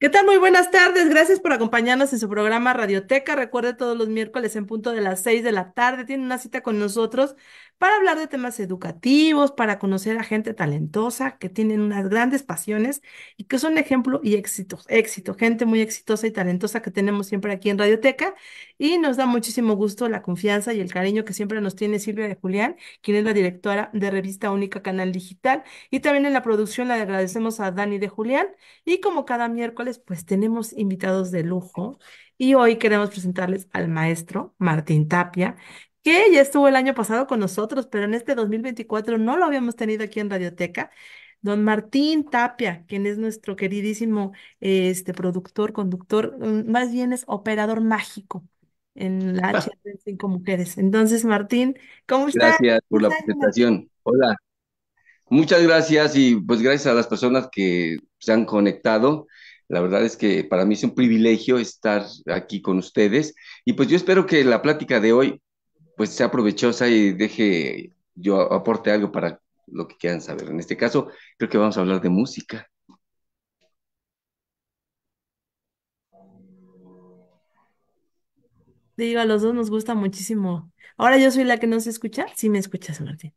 ¿Qué tal? Muy buenas tardes. Gracias por acompañarnos en su programa Radioteca. Recuerde todos los miércoles en punto de las seis de la tarde. Tiene una cita con nosotros para hablar de temas educativos, para conocer a gente talentosa que tienen unas grandes pasiones y que son ejemplo y éxito, éxito, gente muy exitosa y talentosa que tenemos siempre aquí en Radioteca y nos da muchísimo gusto la confianza y el cariño que siempre nos tiene Silvia de Julián, quien es la directora de Revista Única Canal Digital y también en la producción le agradecemos a Dani de Julián y como cada miércoles pues tenemos invitados de lujo y hoy queremos presentarles al maestro Martín Tapia, ya estuvo el año pasado con nosotros, pero en este 2024 no lo habíamos tenido aquí en Radioteca. Don Martín Tapia, quien es nuestro queridísimo este, productor, conductor, mm, más bien es operador mágico en la ah. h Cinco Mujeres. Entonces, Martín, ¿cómo estás? Gracias por la presentación. Hola. Muchas gracias y pues gracias a las personas que se han conectado. La verdad es que para mí es un privilegio estar aquí con ustedes y pues yo espero que la plática de hoy pues sea provechosa y deje yo aporte algo para lo que quieran saber. En este caso, creo que vamos a hablar de música. digo, a los dos nos gusta muchísimo. Ahora yo soy la que no se escucha. Sí me escuchas, Martín.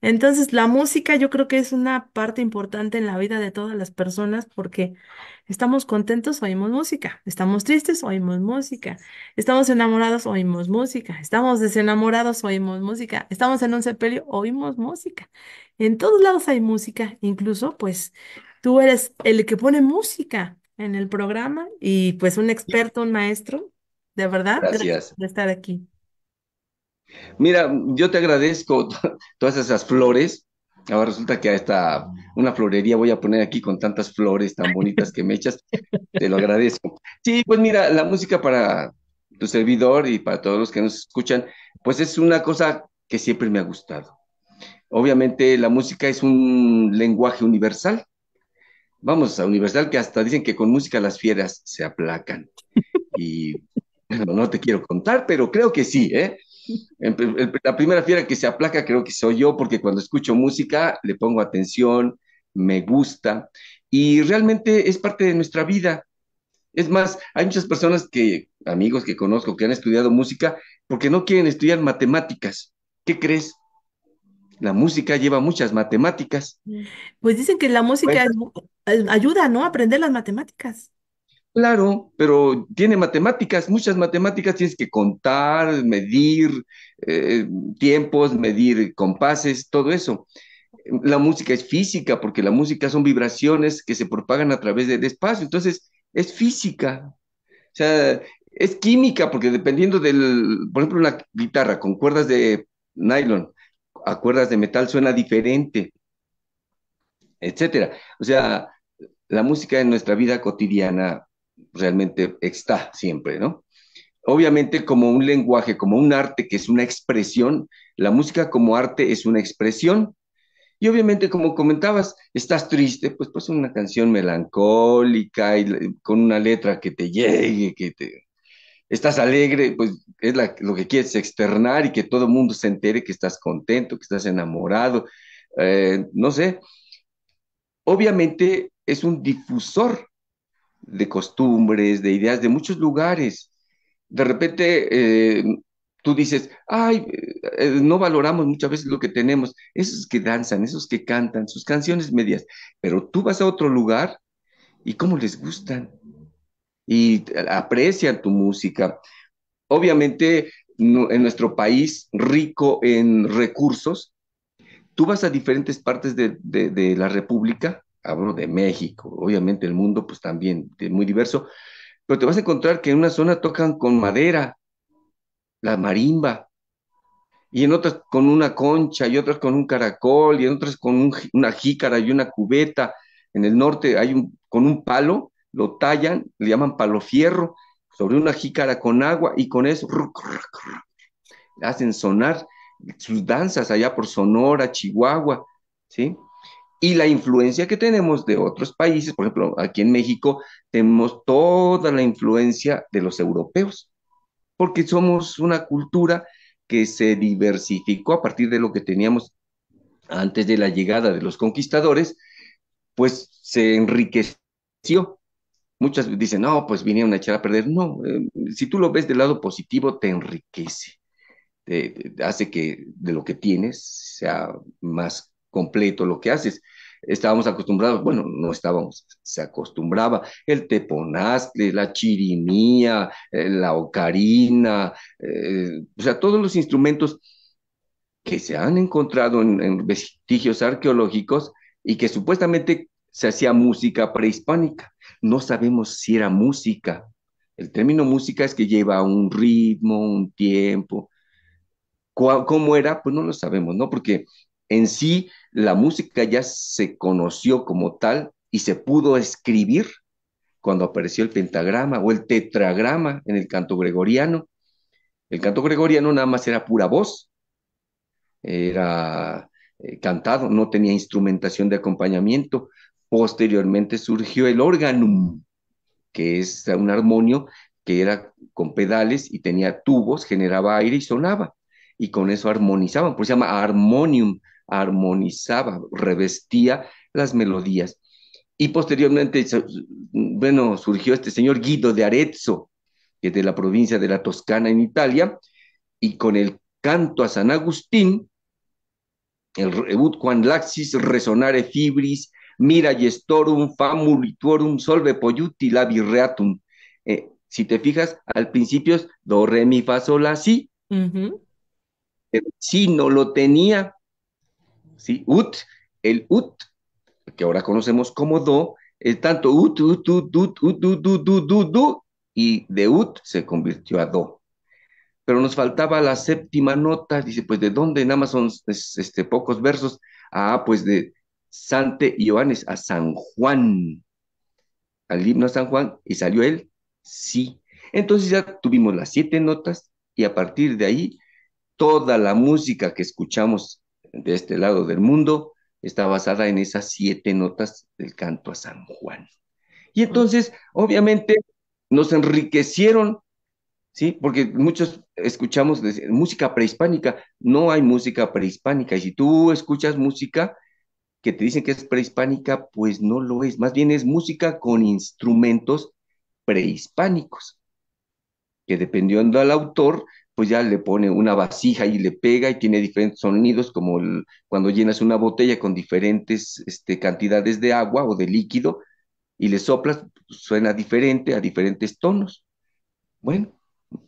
Entonces, la música yo creo que es una parte importante en la vida de todas las personas porque estamos contentos, oímos música, estamos tristes, oímos música, estamos enamorados, oímos música, estamos desenamorados, oímos música, estamos en un sepelio, oímos música. En todos lados hay música, incluso pues tú eres el que pone música en el programa y pues un experto, un maestro, de verdad, gracias estar aquí. Mira, yo te agradezco todas esas flores. Ahora resulta que a esta una florería voy a poner aquí con tantas flores tan bonitas que me echas. Te lo agradezco. Sí, pues mira, la música para tu servidor y para todos los que nos escuchan, pues es una cosa que siempre me ha gustado. Obviamente la música es un lenguaje universal. Vamos, a universal que hasta dicen que con música las fieras se aplacan. Y no te quiero contar, pero creo que sí, ¿eh? La primera fiera que se aplaca creo que soy yo, porque cuando escucho música le pongo atención, me gusta, y realmente es parte de nuestra vida. Es más, hay muchas personas que, amigos que conozco, que han estudiado música, porque no quieren estudiar matemáticas. ¿Qué crees? La música lleva muchas matemáticas. Pues dicen que la música pues ayuda, ¿no? A aprender las matemáticas. Claro, pero tiene matemáticas, muchas matemáticas, tienes que contar, medir eh, tiempos, medir compases, todo eso. La música es física, porque la música son vibraciones que se propagan a través del espacio, entonces es física. O sea, es química, porque dependiendo del, por ejemplo, una guitarra con cuerdas de nylon a cuerdas de metal suena diferente, etcétera. O sea, la música en nuestra vida cotidiana realmente está siempre, ¿no? Obviamente como un lenguaje, como un arte que es una expresión, la música como arte es una expresión. Y obviamente como comentabas, estás triste, pues pues una canción melancólica y con una letra que te llegue, que te estás alegre, pues es lo que quieres externar y que todo el mundo se entere que estás contento, que estás enamorado, eh, no sé. Obviamente es un difusor de costumbres, de ideas de muchos lugares. De repente eh, tú dices, ay, eh, eh, no valoramos muchas veces lo que tenemos, esos que danzan, esos que cantan, sus canciones medias, pero tú vas a otro lugar y cómo les gustan y aprecian tu música. Obviamente, en nuestro país rico en recursos, tú vas a diferentes partes de la República hablo de México, obviamente el mundo pues también es muy diverso, pero te vas a encontrar que en una zona tocan con madera, la marimba, y en otras con una concha, y otras con un caracol, y en otras con una jícara y una cubeta. En el norte hay un, con un palo, lo tallan, le llaman palo fierro, sobre una jícara con agua, y con eso hacen sonar sus danzas allá por Sonora, Chihuahua, ¿sí? y la influencia que tenemos de otros países, por ejemplo, aquí en México tenemos toda la influencia de los europeos, porque somos una cultura que se diversificó a partir de lo que teníamos antes de la llegada de los conquistadores, pues se enriqueció. Muchas dicen, no, pues vinieron a echar a perder. No, eh, si tú lo ves del lado positivo, te enriquece. te hace que de lo que tienes sea más completo lo que haces estábamos acostumbrados, bueno, no estábamos, se acostumbraba el teponaztli la chirimía, eh, la ocarina, eh, o sea, todos los instrumentos que se han encontrado en, en vestigios arqueológicos y que supuestamente se hacía música prehispánica. No sabemos si era música. El término música es que lleva un ritmo, un tiempo. ¿Cómo era? Pues no lo sabemos, ¿no? Porque en sí la música ya se conoció como tal y se pudo escribir cuando apareció el pentagrama o el tetragrama en el canto gregoriano. El canto gregoriano nada más era pura voz, era eh, cantado, no tenía instrumentación de acompañamiento. Posteriormente surgió el organum, que es un armonio que era con pedales y tenía tubos, generaba aire y sonaba. Y con eso armonizaban, por eso se llama armonium, armonizaba, revestía las melodías. Y posteriormente, bueno, surgió este señor Guido de Arezzo, que es de la provincia de la Toscana en Italia, y con el canto a San Agustín, el rebut quan laxis resonare fibris, mira gestorum famulituorum solve polluti labi reatum. Eh, si te fijas, al principio es do, re, mi, fa, sol, la, si. si no lo tenía, ¿sí? Ut, el ut, que ahora conocemos como do, es tanto ut, ut, ut, ut, ut, ut, ut, ut, ut, y de ut se convirtió a do. Pero nos faltaba la séptima nota, dice, pues de dónde, nada más son este, pocos versos, ah, pues de Sante Ioannes a San Juan, al himno a San Juan, y salió él, sí. Entonces ya tuvimos las siete notas, y a partir de ahí, toda la música que escuchamos de este lado del mundo, está basada en esas siete notas del canto a San Juan. Y entonces, obviamente, nos enriquecieron, ¿sí? Porque muchos escuchamos música prehispánica, no hay música prehispánica. Y si tú escuchas música que te dicen que es prehispánica, pues no lo es. Más bien es música con instrumentos prehispánicos, que dependiendo al autor pues ya le pone una vasija y le pega y tiene diferentes sonidos, como cuando llenas una botella con diferentes este, cantidades de agua o de líquido y le soplas, pues, suena diferente a diferentes tonos. Bueno,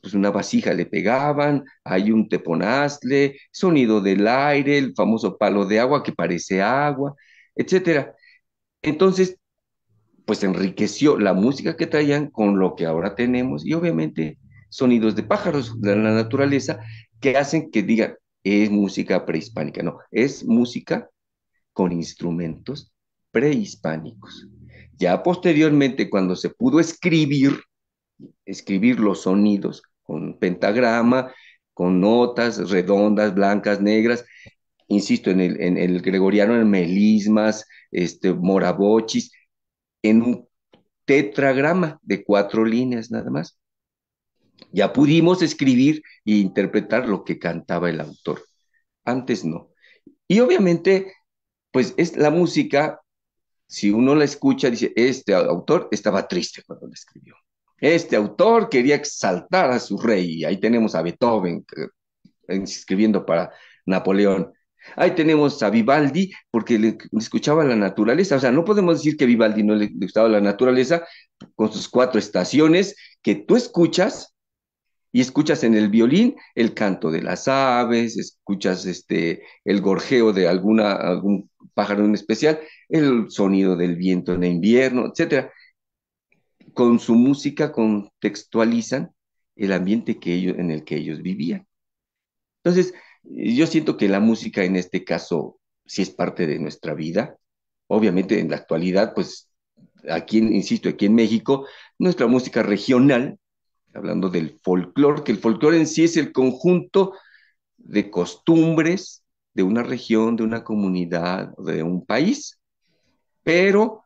pues una vasija le pegaban, hay un teponazle, sonido del aire, el famoso palo de agua que parece agua, etcétera. Entonces, pues enriqueció la música que traían con lo que ahora tenemos y obviamente sonidos de pájaros de la naturaleza que hacen que digan, es música prehispánica. No, es música con instrumentos prehispánicos. Ya posteriormente, cuando se pudo escribir, escribir los sonidos con pentagrama, con notas redondas, blancas, negras, insisto, en el, gregoriano, en melismas, este, morabochis, en un tetragrama de cuatro líneas nada más. Ya pudimos escribir e interpretar lo que cantaba el autor. Antes no. Y obviamente, pues es la música, si uno la escucha, dice, este autor estaba triste cuando la escribió. Este autor quería exaltar a su rey. Ahí tenemos a Beethoven eh, escribiendo para Napoleón. Ahí tenemos a Vivaldi porque le escuchaba la naturaleza. O sea, no podemos decir que Vivaldi no le gustaba la naturaleza con sus cuatro estaciones que tú escuchas y escuchas en el violín el canto de las aves, escuchas este, el gorjeo de alguna, algún pájaro en especial, el sonido del viento en invierno, etc. Con su música contextualizan el ambiente que ellos, en el que ellos vivían. Entonces, yo siento que la música en este caso si es parte de nuestra vida. Obviamente en la actualidad, pues aquí, insisto, aquí en México, nuestra música regional hablando del folclore, que el folclore en sí es el conjunto de costumbres de una región, de una comunidad, de un país, pero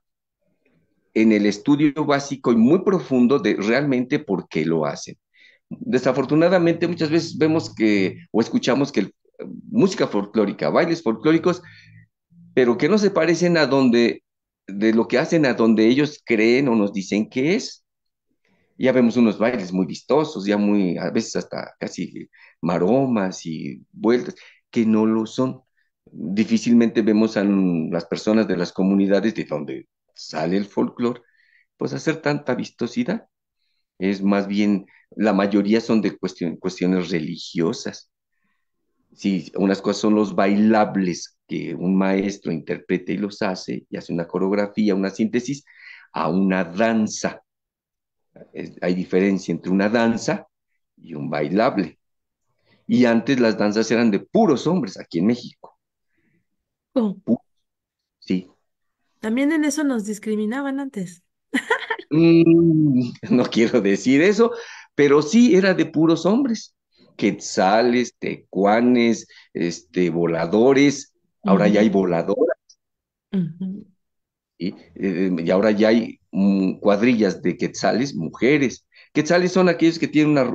en el estudio básico y muy profundo de realmente por qué lo hacen. Desafortunadamente muchas veces vemos que o escuchamos que música folclórica, bailes folclóricos, pero que no se parecen a donde, de lo que hacen a donde ellos creen o nos dicen que es ya vemos unos bailes muy vistosos, ya muy, a veces hasta casi maromas y vueltas, que no lo son. Difícilmente vemos a las personas de las comunidades de donde sale el folclore, pues hacer tanta vistosidad. Es más bien, la mayoría son de cuestiones religiosas. Sí, unas cosas son los bailables que un maestro interpreta y los hace, y hace una coreografía, una síntesis, a una danza hay diferencia entre una danza y un bailable. Y antes las danzas eran de puros hombres aquí en México. Oh. Sí. También en eso nos discriminaban antes. Mm, no quiero decir eso, pero sí era de puros hombres. Quetzales, tecuanes, este, voladores. Ahora ya hay voladoras. Eh, y ahora ya hay mm, cuadrillas de quetzales, mujeres. Quetzales son aquellos que tienen una,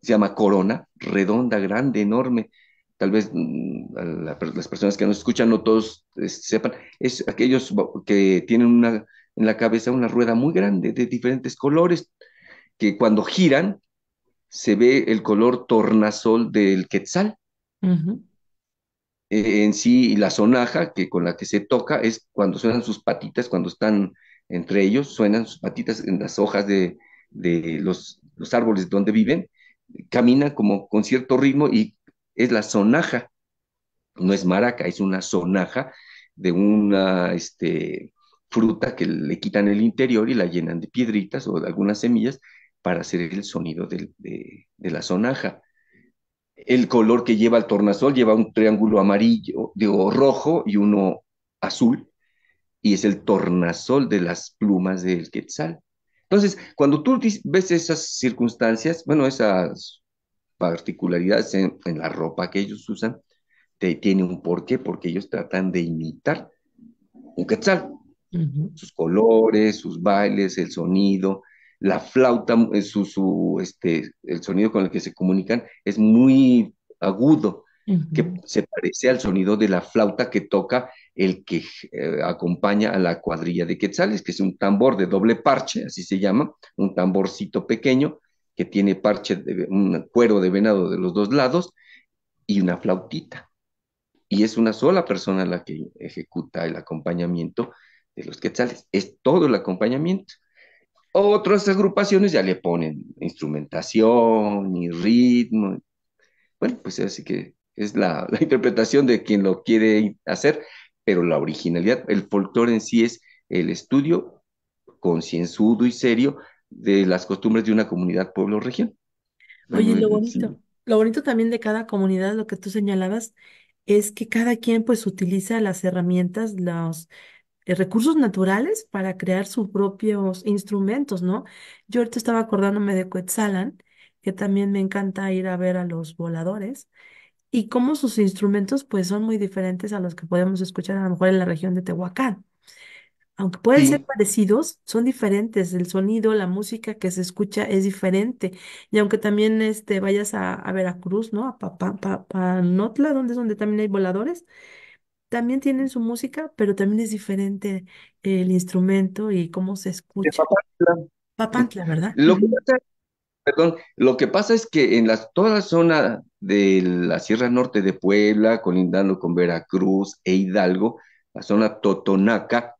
se llama corona, redonda, grande, enorme. Tal vez mm, las personas que nos escuchan no todos sepan, es aquellos que tienen una, en la cabeza una rueda muy grande de diferentes colores, que cuando giran se ve el color tornasol del quetzal. Eh, en sí la sonaja que con la que se toca es cuando suenan sus patitas, cuando están entre ellos, suenan sus patitas en las hojas de, los, árboles donde viven, caminan como con cierto ritmo y es la sonaja, no es maraca, es una sonaja de una este, fruta que le quitan el interior y la llenan de piedritas o de algunas semillas para hacer el sonido de la sonaja. El color que lleva el tornasol lleva un triángulo amarillo, digo, rojo y uno azul, y es el tornasol de las plumas del quetzal. Entonces, cuando tú ves esas circunstancias, bueno, esas particularidades en, la ropa que ellos usan, te, tiene un porqué, porque ellos tratan de imitar un quetzal, sus colores, sus bailes, el sonido, la flauta, eh, su, su, este, el sonido con el que se comunican es muy agudo, que se parece al sonido de la flauta que toca el que eh, acompaña a la cuadrilla de quetzales, que es un tambor de doble parche, así se llama, un tamborcito pequeño que tiene parche, de, un cuero de venado de los dos lados y una flautita. Y es una sola persona la que ejecuta el acompañamiento de los quetzales, es todo el acompañamiento. Otras agrupaciones ya le ponen instrumentación y ritmo. Bueno, pues así que es la, interpretación de quien lo quiere hacer, pero la originalidad, el folclore en sí es el estudio concienzudo y serio de las costumbres de una comunidad, pueblo o región. Oye, lo bonito, lo bonito también de cada comunidad, lo que tú señalabas, es que cada quien pues utiliza las herramientas, los, eh, recursos naturales para crear sus propios instrumentos, ¿no? Yo ahorita estaba acordándome de Quetzalan, que también me encanta ir a ver a los voladores, y cómo sus instrumentos pues son muy diferentes a los que podemos escuchar a lo mejor en la región de Tehuacán. Aunque pueden ser parecidos, son diferentes, el sonido, la música que se escucha es diferente. Y aunque también este, vayas a, a Veracruz, ¿no? A Papanotla, donde es donde también hay voladores, también tienen su música, pero también es diferente el instrumento y cómo se escucha. Papantla. ¿verdad? Lo que pasa, es que en las, toda la zona de la Sierra Norte de Puebla, colindando con Veracruz e Hidalgo, la zona totonaca,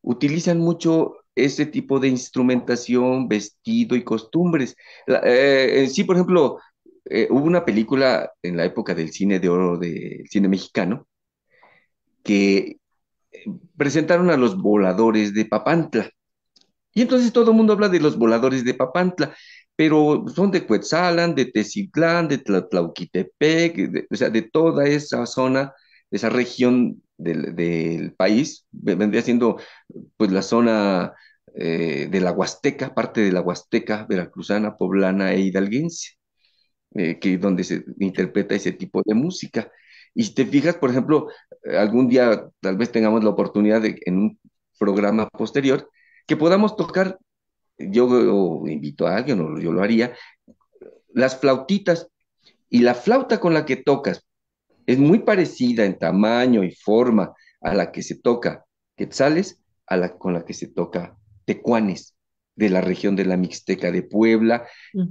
utilizan mucho ese tipo de instrumentación, vestido y costumbres. Eh, sí, por ejemplo, eh, hubo una película en la época del cine de oro, del cine mexicano, que eh, presentaron a los voladores de Papantla. Y entonces todo el mundo habla de los voladores de Papantla, pero son de Cuetzalan, de Tezitlán de Tlauquitepec, o sea, de toda esa zona, esa región del, país, vendría siendo pues la zona eh, de la Huasteca, parte de la Huasteca veracruzana, poblana e hidalguense, eh, que donde se interpreta ese tipo de música. Y si te fijas, por ejemplo, eh, algún día tal vez tengamos la oportunidad en un programa posterior, que podamos tocar, yo invito a alguien, o yo lo haría, las flautitas y la flauta con la que tocas es muy parecida en tamaño y forma a la que se toca Quetzales, a la con la que se toca Tecuanes de la región de la Mixteca de Puebla,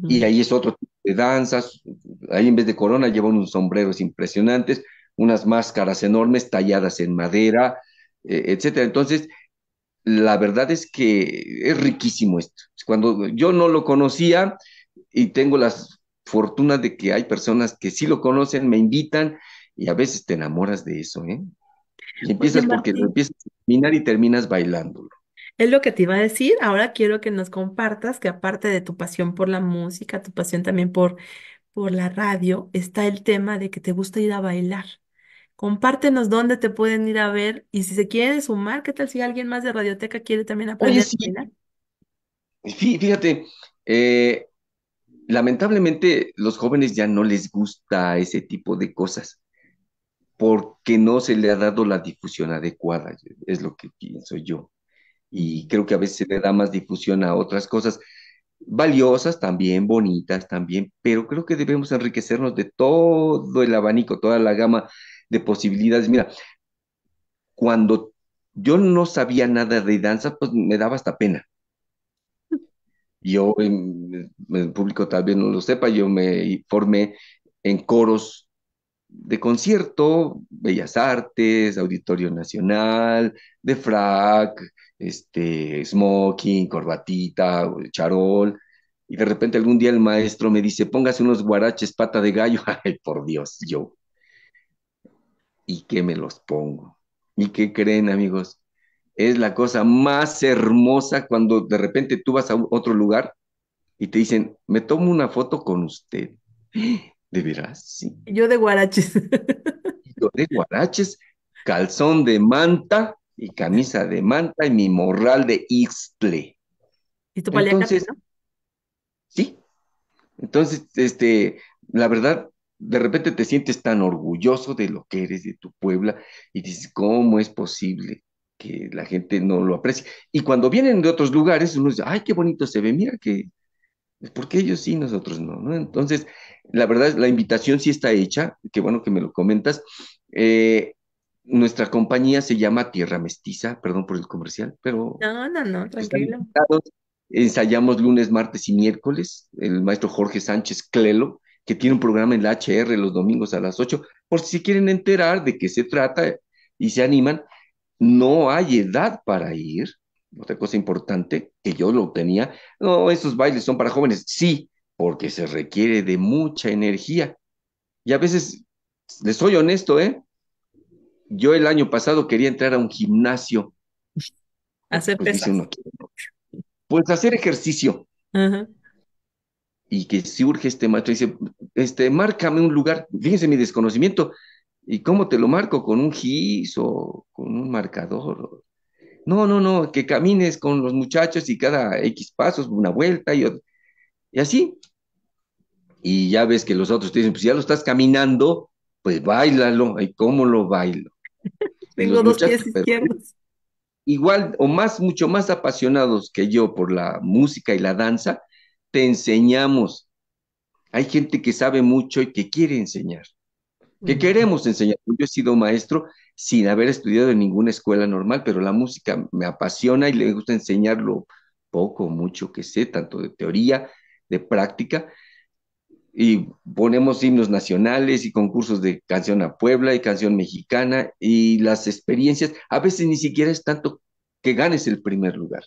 y ahí es otro de danzas, ahí en vez de corona llevan unos sombreros impresionantes, unas máscaras enormes talladas en madera, etc. etcétera. Entonces, la verdad es que es riquísimo esto. Cuando yo no lo conocía y tengo la fortuna de que hay personas que sí lo conocen, me invitan y a veces te enamoras de eso, ¿eh? empiezas porque lo empiezas a terminar y terminas bailándolo. Es lo que te iba a decir. Ahora quiero que nos compartas que aparte de tu pasión por la música, tu pasión también por, por la radio, está el tema de que te gusta ir a bailar. Compártenos dónde te pueden ir a ver y si se quieren sumar, ¿qué tal si alguien más de Radioteca quiere también apoyar? sí, fíjate, eh, lamentablemente los jóvenes ya no les gusta ese tipo de cosas porque no se le ha dado la difusión adecuada, es lo que pienso yo y creo que a veces se le da más difusión a otras cosas valiosas, también bonitas, también, pero creo que debemos enriquecernos de todo el abanico, toda la gama de posibilidades. Mira, cuando yo no sabía nada de danza, pues me daba hasta pena. Yo, en, em, el público tal vez no lo sepa, yo me formé en coros de concierto, Bellas Artes, Auditorio Nacional, de FRAC, este, smoking, corbatita, charol, y de repente algún día el maestro me dice, póngase unos guaraches pata de gallo, ay, por Dios, yo. ¿Y qué me los pongo? ¿Y qué creen, amigos? Es la cosa más hermosa cuando de repente tú vas a otro lugar y te dicen, me tomo una foto con usted. ¿De veras? Sí. Yo de guaraches. Yo de guaraches, calzón de manta, y camisa de manta y mi morral de Ixtle. ¿Y tu Sí. Entonces, este, la verdad, de repente te sientes tan orgulloso de lo que eres, de tu Puebla, y dices, ¿cómo es posible que la gente no lo aprecie? Y cuando vienen de otros lugares, uno dice, ay, qué bonito se ve, mira que, porque ellos sí, nosotros no, ¿no? Entonces, la verdad, la invitación sí está hecha, qué bueno que me lo comentas. Eh, nuestra compañía se llama Tierra Mestiza, perdón por el comercial, pero... No, no, no, tranquilo. Ensayamos lunes, martes y miércoles. El maestro Jorge Sánchez Clelo, que tiene un programa en la HR los domingos a las 8, por si quieren enterar de qué se trata y se animan. No hay edad para ir. Otra cosa importante que yo lo tenía, no, esos bailes son para jóvenes. Sí, porque se requiere de mucha energía. Y a veces, les soy honesto, ¿eh? yo el año pasado quería entrar a un gimnasio. Hacer pues, pues hacer ejercicio. Y que surge este maestro, dice, este, márcame un lugar, fíjense mi desconocimiento, ¿y cómo te lo marco? ¿Con un gis o con un marcador? No, no, no, que camines con los muchachos y cada X pasos, una vuelta y, y así. Y ya ves que los otros te dicen, pues ya lo estás caminando, pues bailalo, ¿y cómo lo bailo? dos Igual o más, mucho más apasionados que yo por la música y la danza, te enseñamos. Hay gente que sabe mucho y que quiere enseñar, que queremos enseñar. Yo he sido maestro sin haber estudiado en ninguna escuela normal, pero la música me apasiona y le gusta enseñar lo poco, mucho que sé, tanto de teoría, de práctica y ponemos himnos nacionales y concursos de canción a Puebla y canción mexicana y las experiencias, a veces ni siquiera es tanto que ganes el primer lugar,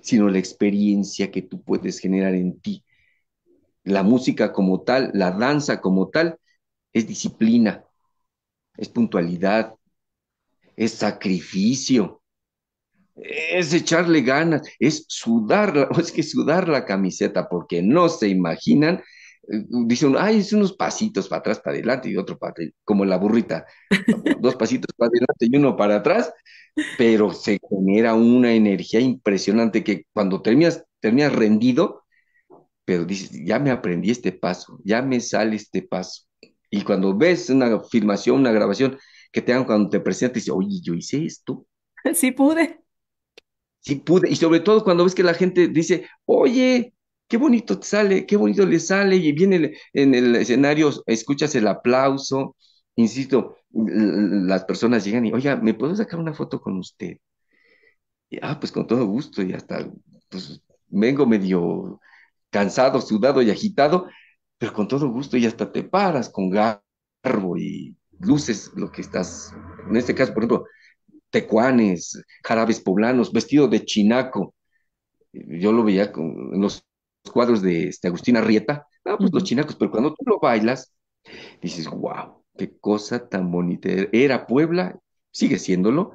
sino la experiencia que tú puedes generar en ti. La música como tal, la danza como tal, es disciplina, es puntualidad, es sacrificio, es echarle ganas, es sudar, es que sudar la camiseta, porque no se imaginan eh, dice uno, ay, unos pasitos para atrás, para adelante y otro para eh, como la burrita, dos pasitos para adelante y uno para atrás, pero se genera una energía impresionante que cuando terminas, terminas rendido, pero dices, ya me aprendí este paso, ya me sale este paso. Y cuando ves una filmación, una grabación que te dan cuando te presentas, dices, oye, yo hice esto. Sí pude. Sí pude. Y sobre todo cuando ves que la gente dice, oye, qué bonito sale, qué bonito le sale y viene en el escenario, escuchas el aplauso, insisto, las personas llegan y, oye, ¿me puedo sacar una foto con usted? ah, pues con todo gusto y hasta, pues vengo medio cansado, sudado y agitado, pero con todo gusto y hasta te paras con garbo y luces lo que estás, en este caso, por ejemplo, tecuanes, jarabes poblanos, vestido de chinaco. Yo lo veía con, los cuadros de este, Agustín Arrieta, pues, los chinacos, pero cuando tú lo bailas, dices, wow, qué cosa tan bonita. Era Puebla, sigue siéndolo,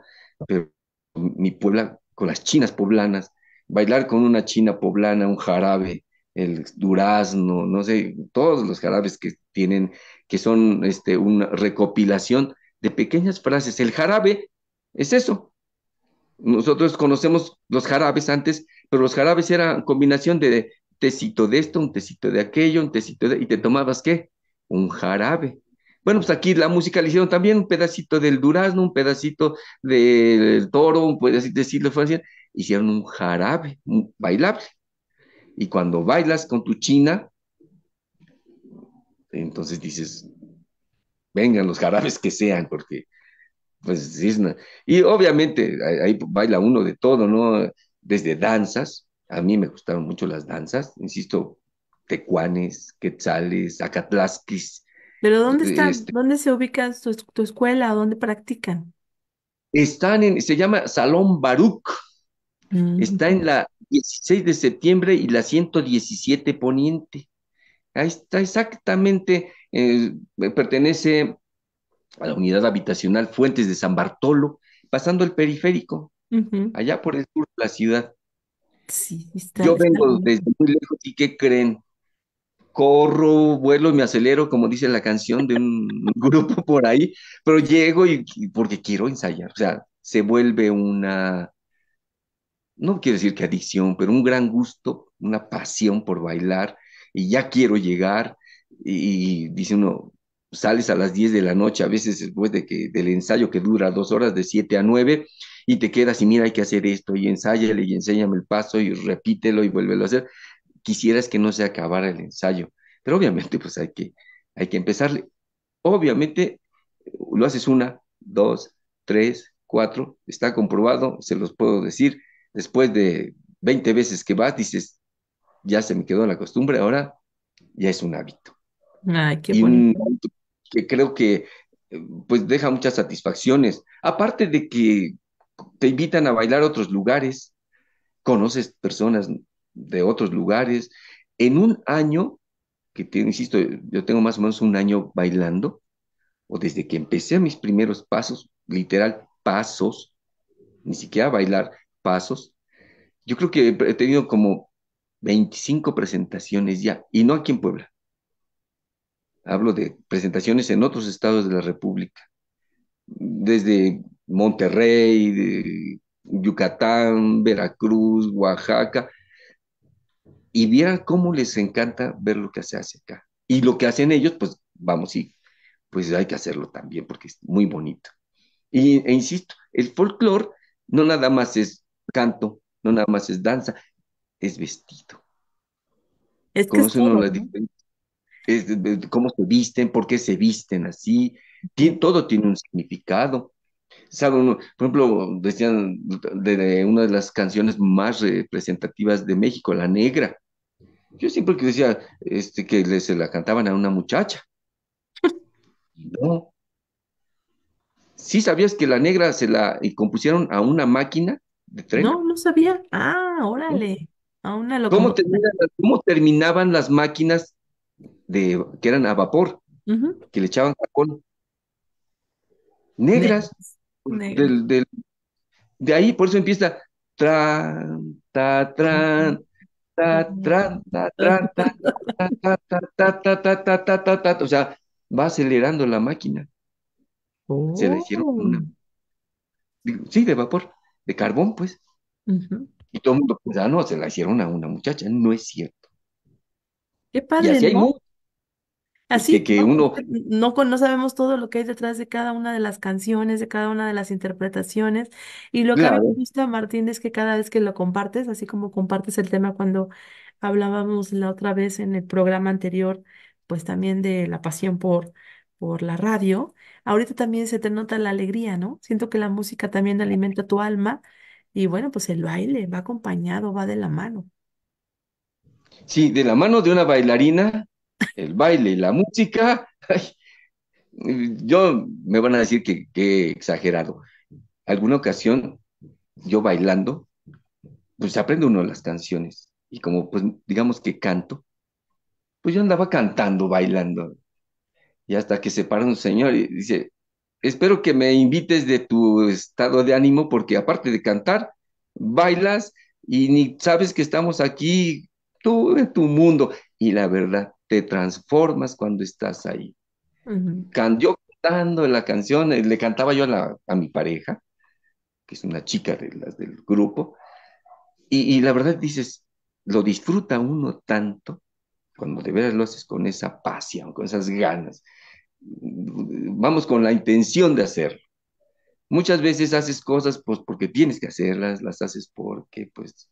pero mi Puebla con las chinas poblanas, bailar con una china poblana, un jarabe, el durazno, no sé, todos los jarabes que tienen, que son este, una recopilación de pequeñas frases. El jarabe es eso. Nosotros conocemos los jarabes antes, pero los jarabes eran combinación de tecito de esto, un tecito de aquello, un tecito de... ¿Y te tomabas qué? Un jarabe. Bueno, pues aquí la música le hicieron también un pedacito del durazno, un pedacito del toro, un pedacito de francés. Hicieron un jarabe bailable. Y cuando bailas con tu china, entonces dices, vengan los jarabes que sean, porque pues Y obviamente ahí baila uno de todo, ¿no? Desde danzas, a mí me gustaron mucho las danzas, insisto, tecuanes, quetzales, acatlasquis. ¿Pero dónde está, este dónde se ubica tu, escuela, dónde practican? Están en, se llama Salón Baruch. Mm. Está en la 16 de septiembre y la 117 poniente. Ahí está exactamente, eh, pertenece a la unidad habitacional Fuentes de San Bartolo, pasando el periférico, allá por el sur de la ciudad. Yo vengo desde muy lejos y ¿qué creen? Corro, vuelo, me acelero, como dice la canción de un grupo por ahí, pero llego y, porque quiero ensayar, o sea, se vuelve una, no quiero decir que adicción, pero un gran gusto, una pasión por bailar y ya quiero llegar y dice uno, sales a las 10 de la noche, a veces después de que, del ensayo que dura dos horas, de 7 a 9, y te quedas y mira, hay que hacer esto, y ensáyale, y enséñame el paso, y repítelo, y vuélvelo a hacer. Quisieras que no se acabara el ensayo, pero obviamente pues hay que, hay que empezarle. Obviamente lo haces una, dos, tres, cuatro, está comprobado, se los puedo decir, después de 20 veces que vas, dices, ya se me quedó la costumbre, ahora ya es un hábito. Ay, qué un que creo que eh, pues deja muchas satisfacciones. Aparte de que te invitan a bailar a otros lugares, conoces personas de otros lugares. En un año, que te, insisto, yo tengo más o menos un año bailando, o desde que empecé mis primeros pasos, literal pasos, ni siquiera bailar, pasos, yo creo que he tenido como 25 presentaciones ya, y no aquí en Puebla, hablo de presentaciones en otros estados de la República, desde Monterrey, Yucatán, Veracruz, Oaxaca, y vieran cómo les encanta ver lo que se hace acá. Y lo que hacen ellos, pues vamos, y pues hay que hacerlo también porque es muy bonito. Y, e insisto, el folclore no nada más es canto, no nada más es danza, es vestido. Es que es eh, eh, cómo se visten, por qué se visten así, todo tiene un significado. Por ejemplo, decían de, una de las canciones más representativas de México, La Negra. Yo siempre que decía este, que se la cantaban a una muchacha. No. ¿Sí sabías que La Negra se la compusieron a una máquina de tren? No, no sabía. Ah, órale. A una ¿Cómo terminaban las máquinas que eran a vapor, que le echaban carbón Negras. Del, de ahí, por eso empieza. ta, O sea, va acelerando la máquina. Se la hicieron una. Sí, de vapor, de carbón, pues. Y todo el mundo, pensaba no, se la hicieron a una muchacha, no es cierto. Qué padre. hay Así que uno... no, no, sabemos todo lo que hay detrás de cada una de las canciones, de cada una de las interpretaciones. Y lo que me gusta, Martín, es que cada vez que lo compartes, así como compartes el tema cuando hablábamos la otra vez en el programa anterior, pues también de la pasión por, por la radio, ahorita también se te nota la alegría, ¿no? Siento que la música también alimenta tu alma y bueno, pues el baile va acompañado, va de la mano. sí, de la mano de una bailarina el baile y la música, yo me van a decir que, he exagerado. Alguna ocasión, yo bailando, pues aprende uno las canciones y como pues digamos que canto, pues yo andaba cantando, bailando. Y hasta que se para un señor y dice, espero que me invites de tu estado de ánimo porque aparte de cantar, bailas y ni sabes que estamos aquí, tú en tu mundo. Y la verdad, te transformas cuando estás ahí. Uh cantando la canción, eh, le cantaba yo a, mi pareja, que es una chica de las del grupo, y, la verdad dices, lo disfruta uno tanto cuando de veras lo haces con esa pasión, con esas ganas. Vamos con la intención de hacerlo. Muchas veces haces cosas pues porque tienes que hacerlas, las haces porque pues,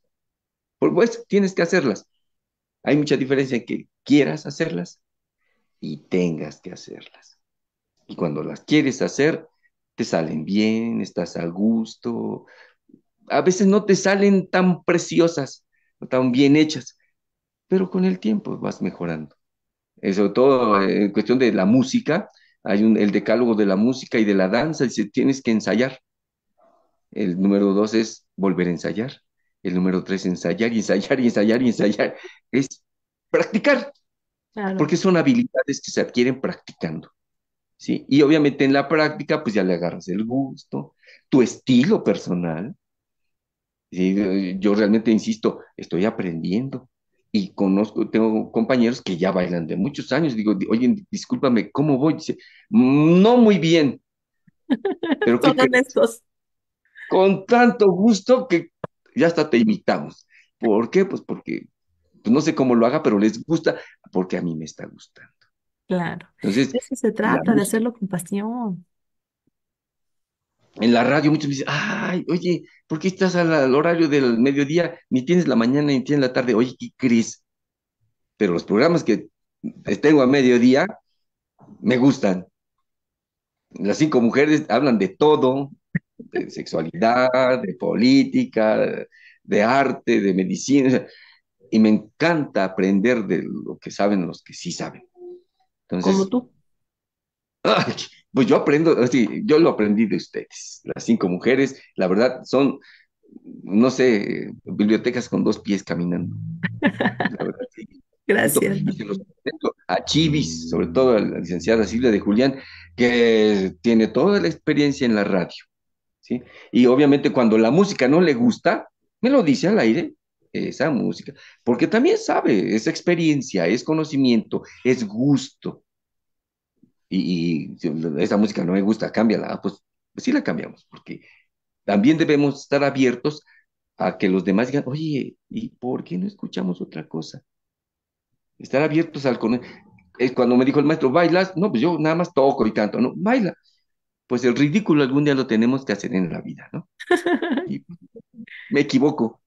pues tienes que hacerlas. Hay mucha diferencia en que quieras hacerlas y tengas que hacerlas. Y cuando las quieres hacer, te salen bien, estás a gusto. A veces no te salen tan preciosas tan bien hechas, pero con el tiempo vas mejorando. Sobre todo eh, en cuestión de la música, hay un, el decálogo de la música y de la danza, y si tienes que ensayar. El número dos es volver a ensayar. El número tres, ensayar y ensayar y ensayar y ensayar. Es practicar, porque son habilidades que se adquieren practicando. ¿sí? Y obviamente en la práctica, pues ya le agarras el gusto, tu estilo personal. Eh, yo realmente insisto, estoy aprendiendo y conozco, tengo compañeros que ya bailan de muchos años. Digo, oye, discúlpame, ¿cómo voy? Dice, no muy bien. Pero Son honestos. Con tanto gusto que ya hasta te imitamos. ¿Por qué? Pues porque, pues, no sé cómo lo haga, pero les gusta, porque a mí me está gustando. Claro. Entonces, eso se trata, de hacerlo con pasión. En la radio muchos me dicen, ay, oye, ¿por qué estás al, horario del mediodía? Ni tienes la mañana ni tienes la tarde. Oye, ¿qué crees? Pero los programas que tengo a mediodía me gustan. Las cinco mujeres hablan de todo, de sexualidad, de política, de arte, de medicina. Y me encanta aprender de lo que saben los que sí saben. ¿Cómo tú. pues yo aprendo, yo lo aprendí de ustedes. Las cinco mujeres, la verdad, son, no sé, bibliotecas con dos pies caminando. Gracias. A Chivis, sobre todo a la licenciada Silvia de Julián, que tiene toda la experiencia en la radio. Y obviamente cuando la música no le gusta, me lo dice al aire, esa música, porque también sabe, es experiencia, es conocimiento, es gusto. Y, esa música no me gusta, cámbiala, pues, pues, sí la cambiamos, porque también debemos estar abiertos a que los demás digan, oye, ¿y por qué no escuchamos otra cosa? Estar abiertos al conocimiento. Cuando me dijo el maestro, ¿bailas? No, pues yo nada más toco y tanto ¿no? Baila pues el ridículo algún día lo tenemos que hacer en la vida, ¿no? me equivoco.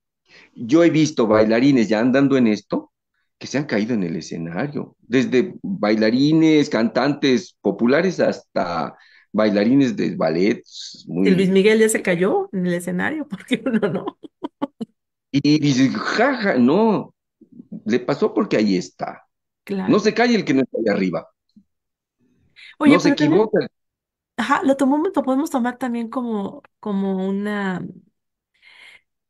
Yo he visto bailarines ya andando en esto que se han caído en el escenario, desde bailarines, cantantes populares hasta bailarines de ballet. El Luis Miguel ya se cayó en el escenario, ¿Por qué no. Y dice, jaja, no, le pasó porque ahí está. No se cae el que no está ahí arriba. no se equivoca. el lo podemos tomar también como, como una,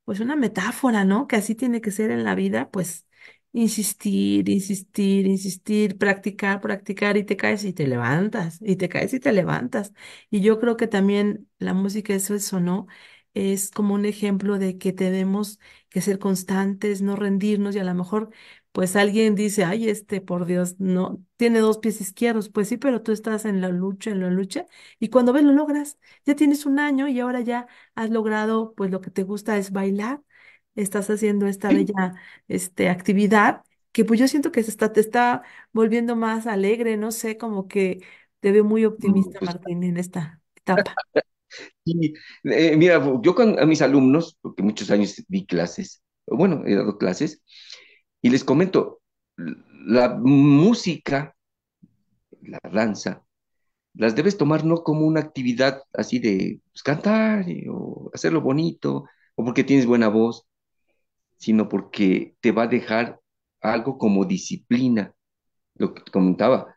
pues una metáfora, ¿no? Que así tiene que ser en la vida, pues insistir, insistir, insistir, practicar, practicar y te caes y te levantas, y te caes y te levantas. Y yo creo que también la música es eso, ¿no? Es como un ejemplo de que tenemos que ser constantes, no rendirnos y a lo mejor pues alguien dice, ay, este, por Dios, no, tiene dos pies izquierdos, pues sí, pero tú estás en la lucha, en la lucha, y cuando ves lo logras, ya tienes un año y ahora ya has logrado, pues lo que te gusta es bailar, estás haciendo esta bella, este, actividad, que pues yo siento que se está, te está volviendo más alegre, no sé, como que te veo muy mm, optimista, pues Martín, en esta etapa. Sí, eh, mira, yo con mis alumnos, porque muchos años di clases, bueno, he dado clases, y les comento, la música, la danza, las debes tomar no como una actividad así de pues, cantar o hacerlo bonito o porque tienes buena voz, sino porque te va a dejar algo como disciplina. Lo que te comentaba,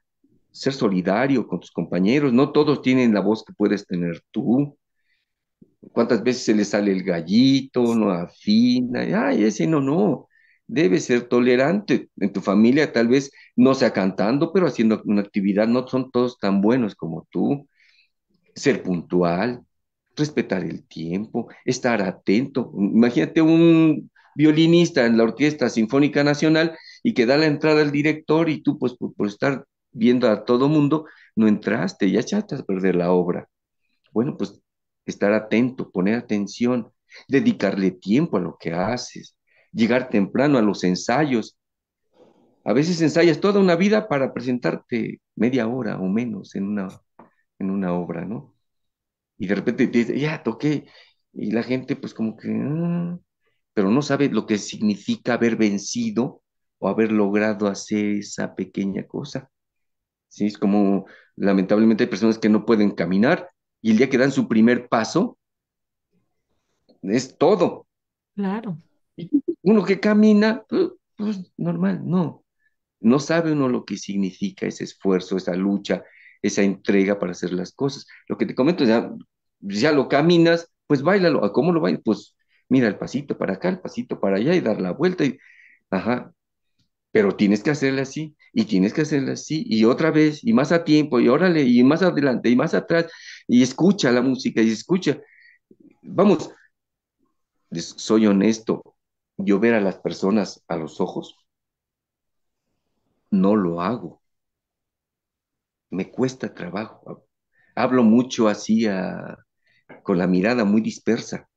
ser solidario con tus compañeros, no todos tienen la voz que puedes tener tú. ¿Cuántas veces se le sale el gallito, no afina? Ay, ese no, no debes ser tolerante. En tu familia tal vez no sea cantando, pero haciendo una actividad, no son todos tan buenos como tú. Ser puntual, respetar el tiempo, estar atento. Imagínate un violinista en la Orquesta Sinfónica Nacional y que da la entrada al director y tú pues por, estar viendo a todo mundo, no entraste, ya chata perder la obra. Bueno, pues estar atento, poner atención, dedicarle tiempo a lo que haces, llegar temprano a los ensayos. A veces ensayas toda una vida para presentarte media hora o menos en una, en una obra, ¿no? Y de repente te ya toqué, y la gente pues como que, ah", pero no sabe lo que significa haber vencido o haber logrado hacer esa pequeña cosa. Sí, es como, lamentablemente hay personas que no pueden caminar y el día que dan su primer paso, es todo. Claro uno que camina, pues, pues, normal, no. No sabe uno lo que significa ese esfuerzo, esa lucha, esa entrega para hacer las cosas. Lo que te comento, ya, ya lo caminas, pues bailalo. ¿Cómo lo bailas? Pues mira el pasito para acá, el pasito para allá y dar la vuelta. ajá. Pero tienes que hacerlo así, y tienes que hacerlo así, y otra vez, y más a tiempo, y órale, y más adelante, y más atrás, y escucha la música, y escucha. Vamos, soy honesto, yo ver a las personas a los ojos, no lo hago. Me cuesta trabajo. Hablo mucho así, ah, con la mirada muy dispersa.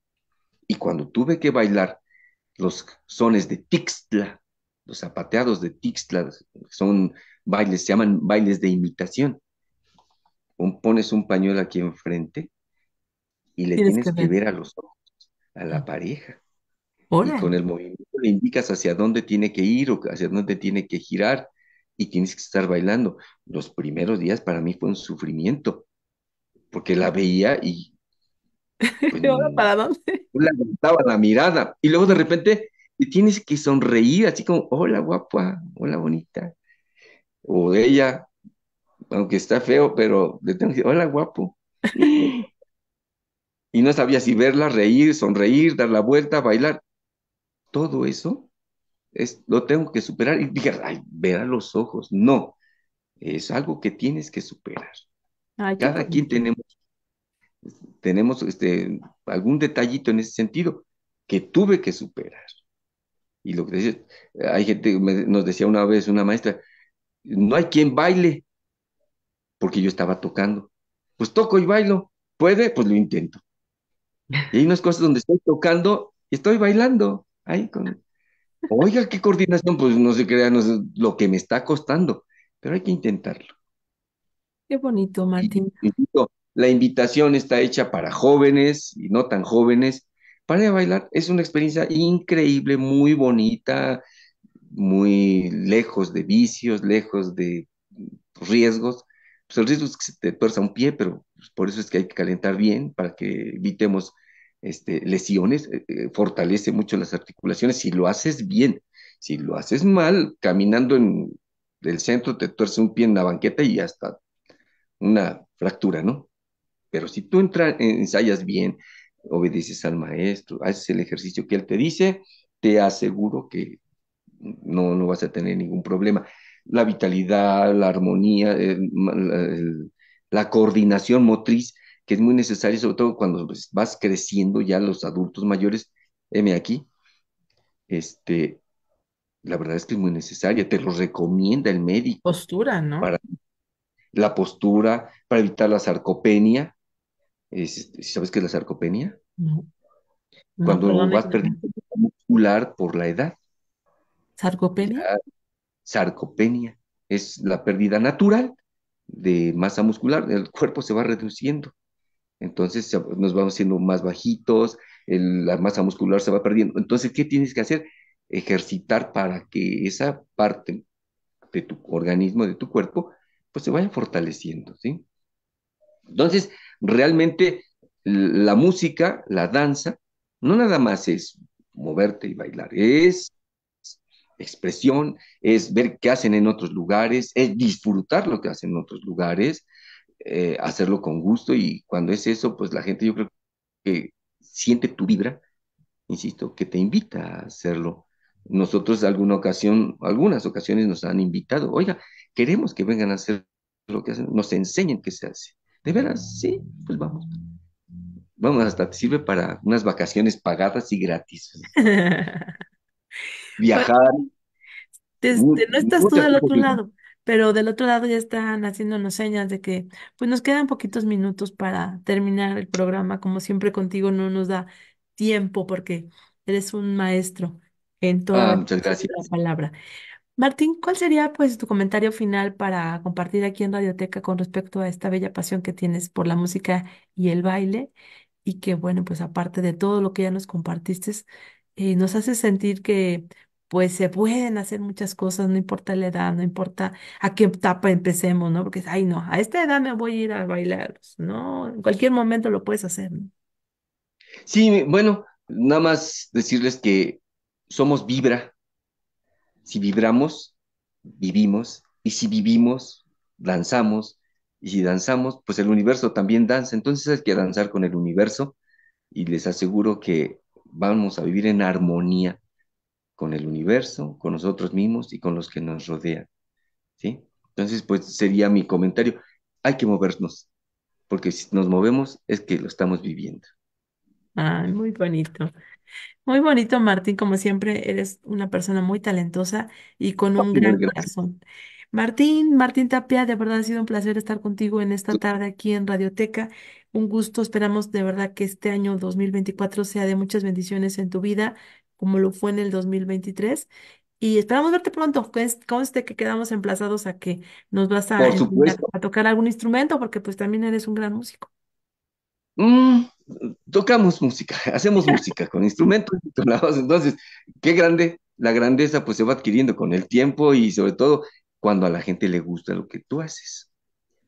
Y cuando tuve que bailar los sones de Tixtla, los zapateados de Tixtla, son bailes, se llaman bailes de imitación. Un, pones un pañuelo aquí enfrente y le tienes, que ver a los ojos, a la ah. pareja. Y con el movimiento le indicas hacia dónde tiene que ir o hacia dónde tiene que girar y tienes que estar bailando. Los primeros días para mí fue un sufrimiento porque la veía y... Pues, para dónde? la mirada y luego de repente tienes que sonreír así como, hola guapa, hola bonita. O ella, aunque está feo, pero le tengo que decir, hola guapo. y no sabía si verla, reír, sonreír, dar la vuelta, bailar todo eso es, lo tengo que superar y ay, ver a los ojos. No, es algo que tienes que superar. Cada quien tenemos, tenemos este, algún detallito en ese sentido que tuve que superar. Y lo que decía, hay gente, nos decía una vez una maestra, no hay quien baile, porque yo estaba tocando. Pues toco y bailo, puede, pues lo intento. Y hay unas cosas donde estoy tocando y estoy bailando con... Oiga, qué coordinación, pues no se crea, no sé, lo que me está costando, pero hay que intentarlo. Qué bonito, Martín. La invitación está hecha para jóvenes y no tan jóvenes. Para ir a bailar es una experiencia increíble, muy bonita, muy lejos de vicios, lejos de riesgos. Pues el riesgo es que se te tuerza un pie, pero pues, por eso es que hay que calentar bien para que evitemos este, lesiones, eh, eh, fortalece mucho las articulaciones si lo haces bien. Si lo haces mal, caminando en el centro te tuerce un pie en la banqueta y ya está, una fractura, ¿no? Pero si tú entra, eh, ensayas bien, obedeces al maestro, haces el ejercicio que él te dice, te aseguro que no, no vas a tener ningún problema. La vitalidad, la armonía, la coordinación motriz, que es muy necesario, sobre todo cuando pues, vas creciendo ya los adultos mayores, M aquí, este, la verdad es que es muy necesaria, te lo recomienda el médico. Postura, ¿no? Para la postura, para evitar la sarcopenia. Este, ¿Sabes qué es la sarcopenia? No. Cuando vas eh, perdiendo eh. muscular por la edad. ¿Sarcopenia? sarcopenia es la pérdida natural de masa muscular, el cuerpo se va reduciendo. Entonces nos vamos siendo más bajitos, la masa muscular se va perdiendo. Entonces, ¿qué tienes que hacer? Ejercitar para que esa parte de tu organismo, de tu cuerpo, pues se vaya fortaleciendo, ¿sí? Entonces, realmente la música, la danza, no nada más es moverte y bailar, es expresión, es ver qué hacen en otros lugares, es disfrutar lo que hacen en otros lugares, eh, hacerlo con gusto y cuando es eso, pues la gente yo creo que siente tu vibra, insisto, que te invita a hacerlo. Nosotros alguna ocasión, algunas ocasiones nos han invitado, oiga, queremos que vengan a hacer lo que hacen, nos enseñen qué se hace. De veras, sí, pues vamos. Vamos, hasta te sirve para unas vacaciones pagadas y gratis. Viajar. Pues, este, no estás tú al otro lado pero del otro lado ya están haciéndonos señas de que pues nos quedan poquitos minutos para terminar el programa, como siempre contigo no nos da tiempo porque eres un maestro en toda ah, la palabra. Martín, ¿cuál sería pues tu comentario final para compartir aquí en Radioteca con respecto a esta bella pasión que tienes por la música y el baile? Y que bueno, pues aparte de todo lo que ya nos compartiste, eh, nos hace sentir que pues se pueden hacer muchas cosas, no importa la edad, no importa a qué etapa empecemos, ¿no? Porque, ay, no, a esta edad me voy a ir a bailar, pues, ¿no? En cualquier momento lo puedes hacer, Sí, bueno, nada más decirles que somos vibra. Si vibramos, vivimos, y si vivimos, danzamos, y si danzamos, pues el universo también danza, entonces hay que danzar con el universo, y les aseguro que vamos a vivir en armonía con el universo, con nosotros mismos y con los que nos rodean. ¿sí? Entonces, pues sería mi comentario. Hay que movernos, porque si nos movemos es que lo estamos viviendo. Ay, muy bonito. Muy bonito, Martín. Como siempre, eres una persona muy talentosa y con un gran corazón. Martín, Martín Tapia, de verdad ha sido un placer estar contigo en esta tarde aquí en Radioteca. Un gusto, esperamos de verdad que este año 2024 sea de muchas bendiciones en tu vida, como lo fue en el 2023. Y esperamos verte pronto, ¿cómo es- que quedamos emplazados a que nos vas a a tocar algún instrumento, porque pues también eres un gran músico. Mm, tocamos música, hacemos música con instrumentos Entonces, qué grande, la grandeza pues se va adquiriendo con el tiempo y sobre todo cuando a la gente le gusta lo que tú haces.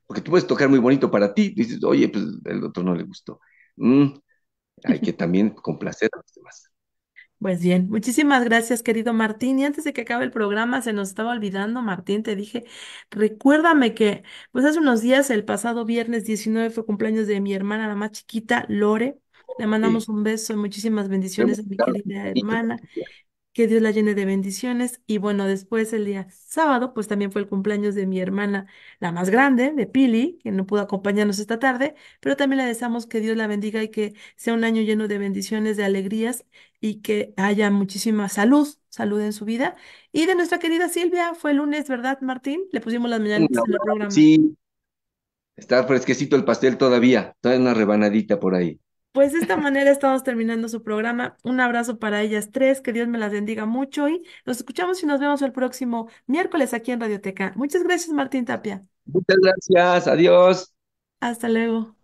Porque tú puedes tocar muy bonito para ti, dices, oye, pues el otro no le gustó. Mm, hay que también complacer a los demás. Pues bien, muchísimas gracias, querido Martín. Y antes de que acabe el programa, se nos estaba olvidando, Martín, te dije, recuérdame que, pues hace unos días, el pasado viernes 19, fue cumpleaños de mi hermana, la más chiquita, Lore. Le mandamos un beso y muchísimas bendiciones a mi querida hermana. Que Dios la llene de bendiciones. Y bueno, después el día sábado, pues también fue el cumpleaños de mi hermana, la más grande, de Pili, que no pudo acompañarnos esta tarde, pero también le deseamos que Dios la bendiga y que sea un año lleno de bendiciones, de alegrías y que haya muchísima salud, salud en su vida. Y de nuestra querida Silvia, fue lunes, ¿verdad, Martín? Le pusimos las mañanitas en el programa. Sí, está fresquecito el pastel todavía, todavía una rebanadita por ahí. Pues de esta manera estamos terminando su programa. Un abrazo para ellas tres, que Dios me las bendiga mucho y nos escuchamos y nos vemos el próximo miércoles aquí en Radioteca. Muchas gracias, Martín Tapia. Muchas gracias, adiós. Hasta luego.